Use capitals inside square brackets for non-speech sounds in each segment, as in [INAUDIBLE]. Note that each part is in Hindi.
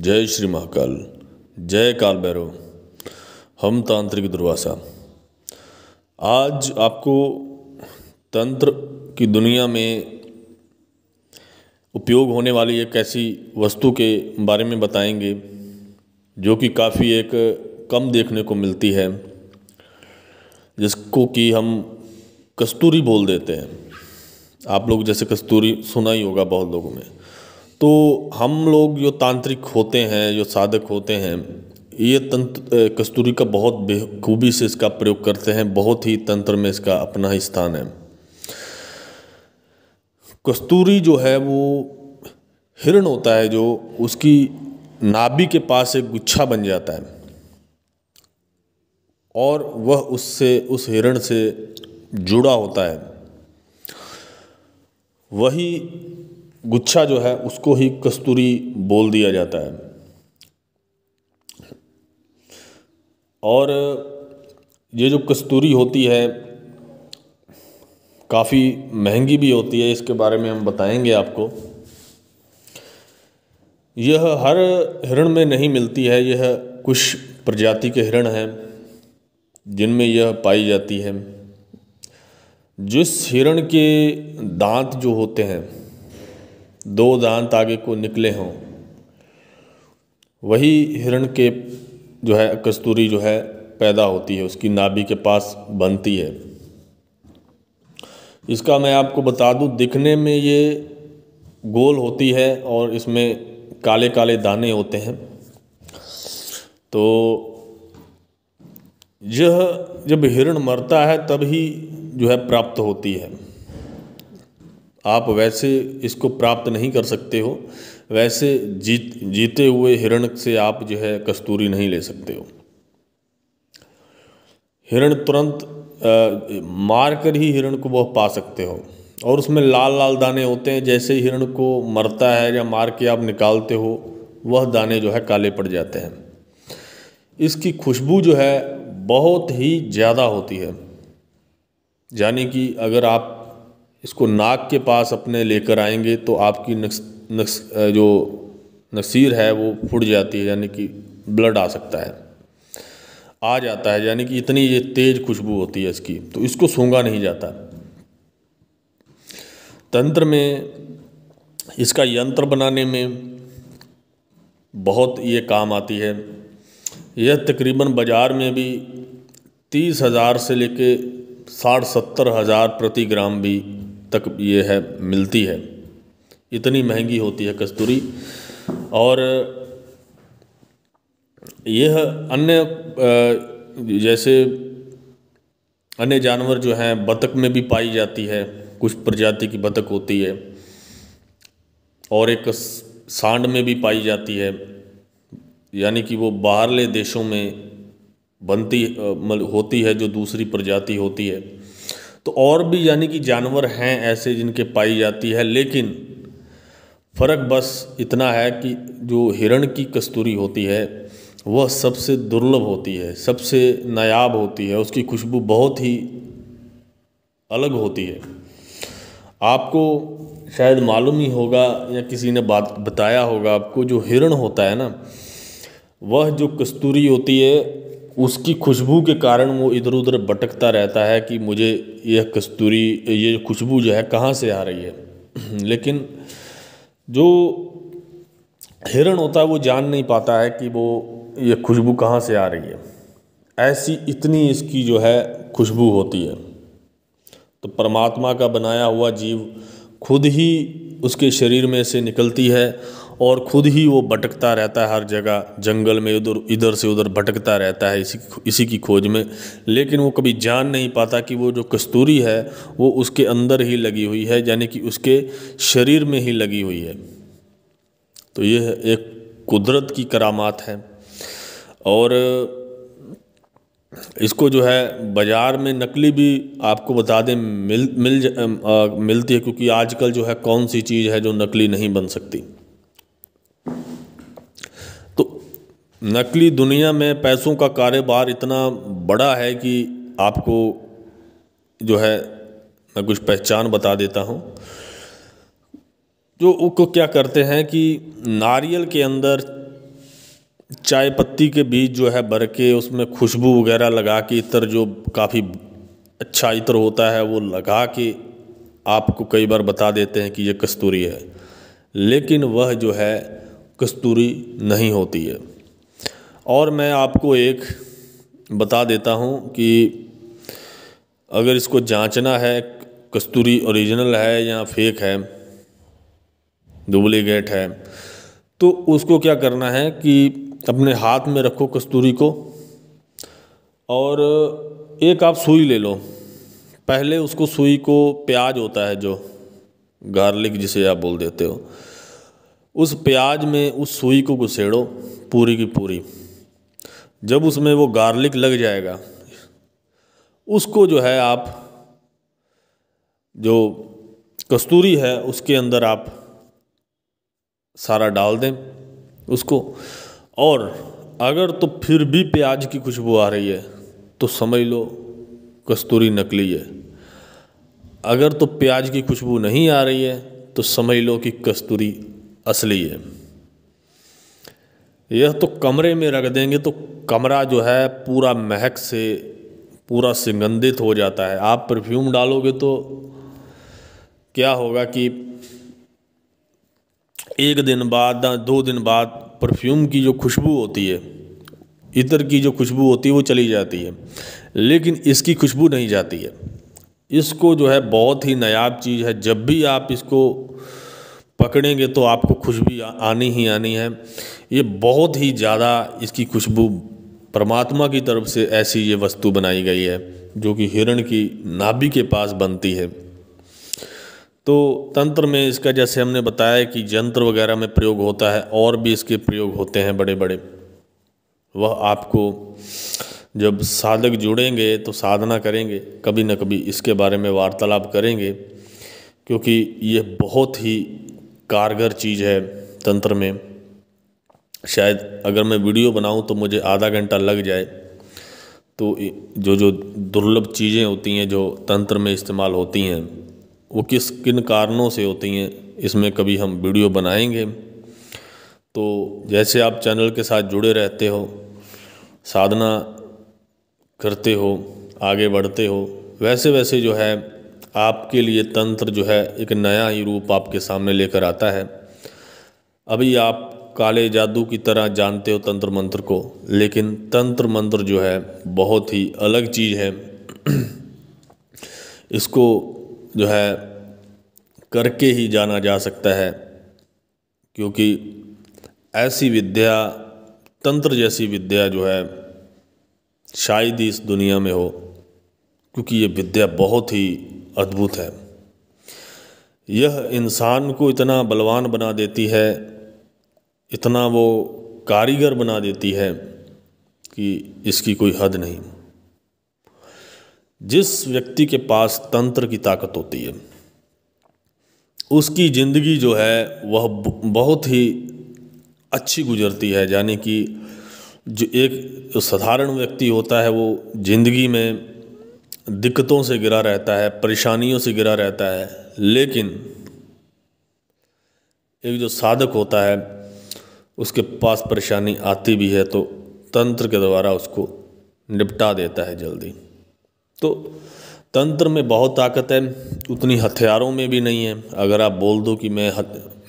जय श्री महाकाल जय काल भैरव हम तांत्रिक दुर्वासा आज आपको तंत्र की दुनिया में उपयोग होने वाली एक ऐसी वस्तु के बारे में बताएंगे जो कि काफ़ी एक कम देखने को मिलती है जिसको कि हम कस्तूरी बोल देते हैं आप लोग जैसे कस्तूरी सुना ही होगा बहुत लोगों में तो हम लोग जो तांत्रिक होते हैं जो साधक होते हैं ये तंत्र कस्तूरी का बहुत बेखूबी से इसका प्रयोग करते हैं बहुत ही तंत्र में इसका अपना ही स्थान है कस्तूरी जो है वो हिरण होता है जो उसकी नाभि के पास एक गुच्छा बन जाता है और वह उससे उस हिरण से जुड़ा होता है वही गुच्छा जो है उसको ही कस्तूरी बोल दिया जाता है और ये जो कस्तूरी होती है काफ़ी महंगी भी होती है इसके बारे में हम बताएंगे आपको यह हर हिरण में नहीं मिलती है यह कुछ प्रजाति के हिरण हैं जिनमें यह पाई जाती है जिस हिरण के दांत जो होते हैं दो दांत आगे को निकले हों वही हिरण के जो है कस्तूरी जो है पैदा होती है उसकी नाभि के पास बनती है इसका मैं आपको बता दूं दिखने में ये गोल होती है और इसमें काले काले दाने होते हैं तो यह जब हिरण मरता है तभी जो है प्राप्त होती है आप वैसे इसको प्राप्त नहीं कर सकते हो वैसे जीत जीते हुए हिरण से आप जो है कस्तूरी नहीं ले सकते हो हिरण तुरंत मार कर ही हिरण को वह पा सकते हो और उसमें लाल लाल दाने होते हैं जैसे ही हिरण को मरता है या मार के आप निकालते हो वह दाने जो है काले पड़ जाते हैं इसकी खुशबू जो है बहुत ही ज़्यादा होती है यानी कि अगर आप इसको नाक के पास अपने लेकर आएंगे तो आपकी नक्स नक्स जो नसीर है वो फुट जाती है यानी कि ब्लड आ सकता है आ जाता है यानी कि इतनी ये तेज़ खुशबू होती है इसकी तो इसको सूंघा नहीं जाता तंत्र में इसका यंत्र बनाने में बहुत ये काम आती है यह तकरीबन बाज़ार में भी तीस हज़ार से लेके साठ सत्तर हज़ार प्रति ग्राम भी तक ये है मिलती है इतनी महंगी होती है कस्तूरी और यह अन्य जैसे अन्य जानवर जो हैं बतख में भी पाई जाती है कुछ प्रजाति की बतख होती है और एक सांड में भी पाई जाती है यानी कि वो बाहरले देशों में बनती होती है जो दूसरी प्रजाति होती है तो और भी यानी कि जानवर हैं ऐसे जिनके पाई जाती है लेकिन फ़र्क बस इतना है कि जो हिरण की कस्तूरी होती है वह सबसे दुर्लभ होती है सबसे नायाब होती है उसकी खुशबू बहुत ही अलग होती है आपको शायद मालूम ही होगा या किसी ने बात बताया होगा आपको जो हिरण होता है ना वह जो कस्तूरी होती है उसकी खुशबू के कारण वो इधर उधर भटकता रहता है कि मुझे यह कस्तूरी ये खुशबू जो है कहाँ से आ रही है [CLEARS THROAT] लेकिन जो हिरण होता है वो जान नहीं पाता है कि वो ये खुशबू कहाँ से आ रही है ऐसी इतनी इसकी जो है खुशबू होती है तो परमात्मा का बनाया हुआ जीव खुद ही उसके शरीर में से निकलती है और खुद ही वो भटकता रहता है हर जगह जंगल में उधर इधर से उधर भटकता रहता है इसी इसी की खोज में लेकिन वो कभी जान नहीं पाता कि वो जो कस्तूरी है वो उसके अंदर ही लगी हुई है यानी कि उसके शरीर में ही लगी हुई है तो ये एक कुदरत की करामात है और इसको जो है बाज़ार में नकली भी आपको बता दें मिल मिल आ, मिलती है क्योंकि आजकल जो है कौन सी चीज़ है जो नकली नहीं बन सकती नकली दुनिया में पैसों का कारोबार इतना बड़ा है कि आपको जो है मैं कुछ पहचान बता देता हूँ जो उसको क्या करते हैं कि नारियल के अंदर चाय पत्ती के बीज जो है भर के उसमें खुशबू वगैरह लगा के इतर जो काफ़ी अच्छा इतर होता है वो लगा के आपको कई बार बता देते हैं कि ये कस्तूरी है लेकिन वह जो है कस्तूरी नहीं होती है और मैं आपको एक बता देता हूँ कि अगर इसको जांचना है कस्तूरी ओरिजिनल है या फेक है डुप्लीकेट है तो उसको क्या करना है कि अपने हाथ में रखो कस्तूरी को और एक आप सुई ले लो पहले उसको सुई को प्याज होता है जो गार्लिक जिसे आप बोल देते हो उस प्याज में उस सुई को घुसेड़ो पूरी की पूरी जब उसमें वो गार्लिक लग जाएगा उसको जो है आप जो कस्तूरी है उसके अंदर आप सारा डाल दें उसको और अगर तो फिर भी प्याज की खुशबू आ रही है तो समझ लो कस्तूरी नकली है अगर तो प्याज की खुशबू नहीं आ रही है तो समझ लो कि कस्तूरी असली है यह तो कमरे में रख देंगे तो कमरा जो है पूरा महक से पूरा सुगंधित हो जाता है आप परफ्यूम डालोगे तो क्या होगा कि एक दिन बाद दो दिन बाद परफ्यूम की जो खुशबू होती है इतर की जो खुशबू होती है वो चली जाती है लेकिन इसकी खुशबू नहीं जाती है इसको जो है बहुत ही नायाब चीज़ है जब भी आप इसको पकड़ेंगे तो आपको खुशबू आनी ही आनी है ये बहुत ही ज़्यादा इसकी खुशबू परमात्मा की तरफ से ऐसी ये वस्तु बनाई गई है जो कि हिरण की नाभि के पास बनती है तो तंत्र में इसका जैसे हमने बताया कि यंत्र वगैरह में प्रयोग होता है और भी इसके प्रयोग होते हैं बड़े बड़े वह आपको जब साधक जुड़ेंगे तो साधना करेंगे कभी ना कभी इसके बारे में वार्तालाप करेंगे क्योंकि यह बहुत ही कारगर चीज़ है तंत्र में शायद अगर मैं वीडियो बनाऊं तो मुझे आधा घंटा लग जाए तो जो जो दुर्लभ चीज़ें होती हैं जो तंत्र में इस्तेमाल होती हैं वो किस किन कारणों से होती हैं इसमें कभी हम वीडियो बनाएंगे तो जैसे आप चैनल के साथ जुड़े रहते हो साधना करते हो आगे बढ़ते हो वैसे वैसे जो है आपके लिए तंत्र जो है एक नया ही रूप आपके सामने लेकर आता है अभी आप काले जादू की तरह जानते हो तंत्र मंत्र को लेकिन तंत्र मंत्र जो है बहुत ही अलग चीज़ है [CLEARS THROAT] इसको जो है करके ही जाना जा सकता है क्योंकि ऐसी विद्या तंत्र जैसी विद्या जो है शायद ही इस दुनिया में हो क्योंकि ये विद्या बहुत ही अद्भुत है यह इंसान को इतना बलवान बना देती है इतना वो कारीगर बना देती है कि इसकी कोई हद नहीं जिस व्यक्ति के पास तंत्र की ताकत होती है उसकी ज़िंदगी जो है वह बहुत ही अच्छी गुजरती है यानी कि जो एक साधारण व्यक्ति होता है वो ज़िंदगी में दिक्कतों से गिरा रहता है परेशानियों से गिरा रहता है लेकिन एक जो साधक होता है उसके पास परेशानी आती भी है तो तंत्र के द्वारा उसको निपटा देता है जल्दी तो तंत्र में बहुत ताकत है उतनी हथियारों में भी नहीं है अगर आप बोल दो कि मैं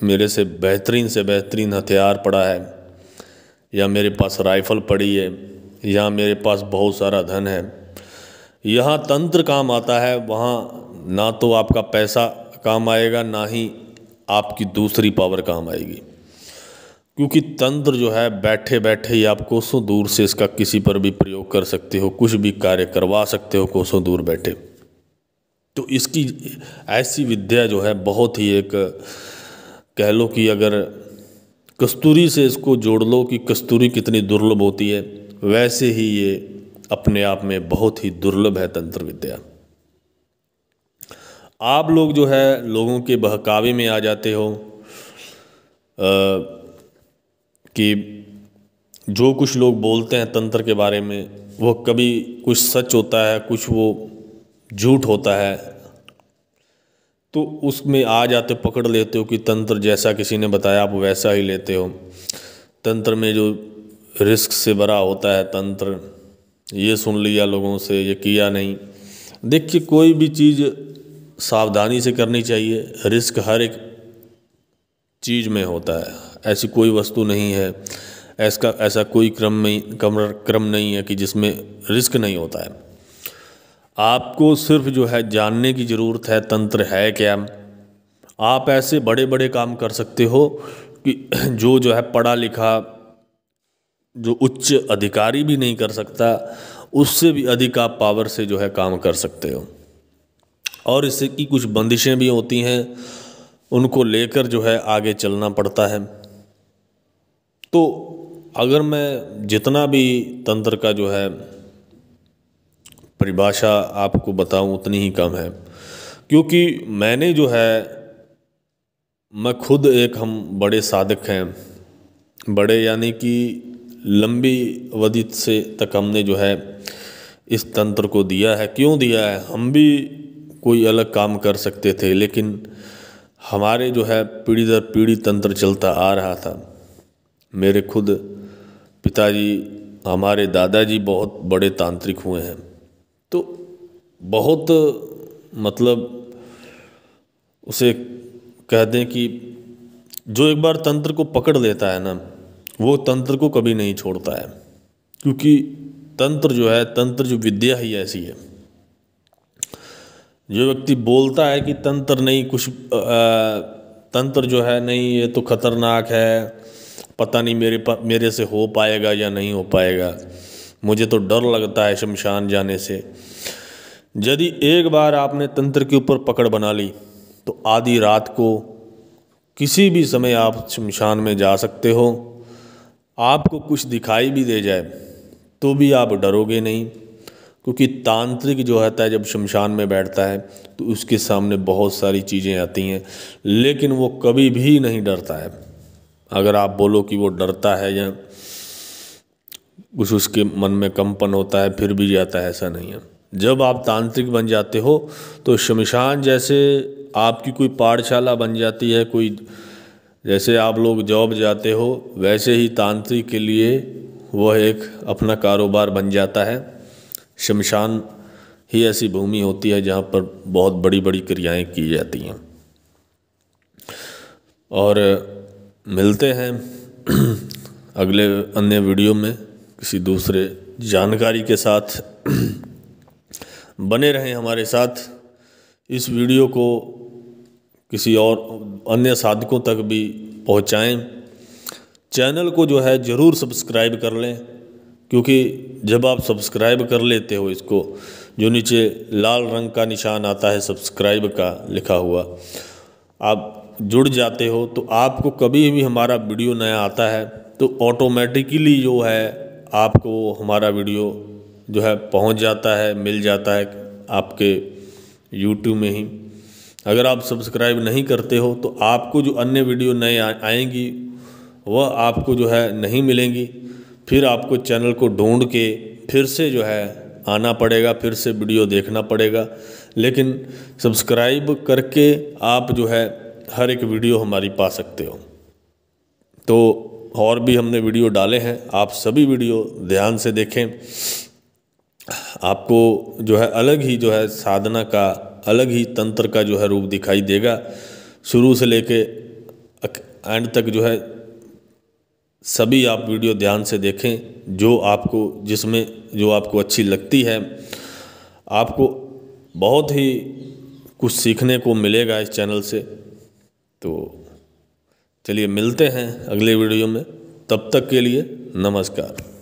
मेरे से बेहतरीन से बेहतरीन हथियार पड़ा है या मेरे पास राइफ़ल पड़ी है या मेरे पास बहुत सारा धन है यहाँ तंत्र काम आता है वहाँ ना तो आपका पैसा काम आएगा ना ही आपकी दूसरी पावर काम आएगी क्योंकि तंत्र जो है बैठे बैठे ही आप कोसों दूर से इसका किसी पर भी प्रयोग कर सकते हो कुछ भी कार्य करवा सकते हो कोसों दूर बैठे तो इसकी ऐसी विद्या जो है बहुत ही एक कह लो कि अगर कस्तूरी से इसको जोड़ लो कि कस्तूरी कितनी दुर्लभ होती है वैसे ही ये अपने आप में बहुत ही दुर्लभ है तंत्र विद्या आप लोग जो है लोगों के बहकावे में आ जाते हो आ, कि जो कुछ लोग बोलते हैं तंत्र के बारे में वो कभी कुछ सच होता है कुछ वो झूठ होता है तो उसमें आ जाते पकड़ लेते हो कि तंत्र जैसा किसी ने बताया आप वैसा ही लेते हो तंत्र में जो रिस्क से भरा होता है तंत्र ये सुन लिया लोगों से ये किया नहीं देखिए कोई भी चीज़ सावधानी से करनी चाहिए रिस्क हर एक चीज़ में होता है ऐसी कोई वस्तु नहीं है ऐसा ऐसा कोई क्रम में क्रम क्रम नहीं है कि जिसमें रिस्क नहीं होता है आपको सिर्फ जो है जानने की ज़रूरत है तंत्र है क्या आप ऐसे बड़े बड़े काम कर सकते हो कि जो जो है पढ़ा लिखा जो उच्च अधिकारी भी नहीं कर सकता उससे भी अधिक आप पावर से जो है काम कर सकते हो और इससे की कुछ बंदिशें भी होती हैं उनको लेकर जो है आगे चलना पड़ता है तो अगर मैं जितना भी तंत्र का जो है परिभाषा आपको बताऊं उतनी ही कम है क्योंकि मैंने जो है मैं खुद एक हम बड़े साधक हैं बड़े यानी कि लंबी अवधि से तक हमने जो है इस तंत्र को दिया है क्यों दिया है हम भी कोई अलग काम कर सकते थे लेकिन हमारे जो है पीढ़ी दर पीढ़ी तंत्र चलता आ रहा था मेरे खुद पिताजी हमारे दादाजी बहुत बड़े तांत्रिक हुए हैं तो बहुत मतलब उसे कह दें कि जो एक बार तंत्र को पकड़ लेता है ना वो तंत्र को कभी नहीं छोड़ता है क्योंकि तंत्र जो है तंत्र जो विद्या ही ऐसी है जो व्यक्ति बोलता है कि तंत्र नहीं कुछ आ, तंत्र जो है नहीं ये तो खतरनाक है पता नहीं मेरे मेरे से हो पाएगा या नहीं हो पाएगा मुझे तो डर लगता है शमशान जाने से यदि एक बार आपने तंत्र के ऊपर पकड़ बना ली तो आधी रात को किसी भी समय आप शमशान में जा सकते हो आपको कुछ दिखाई भी दे जाए तो भी आप डरोगे नहीं क्योंकि तांत्रिक जो होता है जब शमशान में बैठता है तो उसके सामने बहुत सारी चीज़ें आती हैं लेकिन वो कभी भी नहीं डरता है अगर आप बोलो कि वो डरता है या कुछ उसके मन में कंपन होता है फिर भी जाता है ऐसा नहीं है जब आप तांत्रिक बन जाते हो तो शमशान जैसे आपकी कोई पाठशाला बन जाती है कोई जैसे आप लोग जॉब जाते हो वैसे ही तांत्रिक के लिए वह एक अपना कारोबार बन जाता है शमशान ही ऐसी भूमि होती है जहाँ पर बहुत बड़ी बड़ी क्रियाएं की जाती हैं और मिलते हैं [CLEARS THROAT] अगले अन्य वीडियो में किसी दूसरे जानकारी के साथ [CLEARS THROAT] बने रहें हमारे साथ इस वीडियो को किसी और अन्य साधकों तक भी पहुँचाएँ चैनल को जो है ज़रूर सब्सक्राइब कर लें क्योंकि जब आप सब्सक्राइब कर लेते हो इसको जो नीचे लाल रंग का निशान आता है सब्सक्राइब का लिखा हुआ आप जुड़ जाते हो तो आपको कभी भी हमारा वीडियो नया आता है तो ऑटोमेटिकली जो है आपको हमारा वीडियो जो है पहुंच जाता है मिल जाता है आपके यूट्यूब में ही अगर आप सब्सक्राइब नहीं करते हो तो आपको जो अन्य वीडियो नए आएंगी वह आपको जो है नहीं मिलेंगी फिर आपको चैनल को ढूंढ के फिर से जो है आना पड़ेगा फिर से वीडियो देखना पड़ेगा लेकिन सब्सक्राइब करके आप जो है हर एक वीडियो हमारी पा सकते हो तो और भी हमने वीडियो डाले हैं आप सभी वीडियो ध्यान से देखें आपको जो है अलग ही जो है साधना का अलग ही तंत्र का जो है रूप दिखाई देगा शुरू से लेके एंड तक जो है सभी आप वीडियो ध्यान से देखें जो आपको जिसमें जो आपको अच्छी लगती है आपको बहुत ही कुछ सीखने को मिलेगा इस चैनल से तो चलिए मिलते हैं अगले वीडियो में तब तक के लिए नमस्कार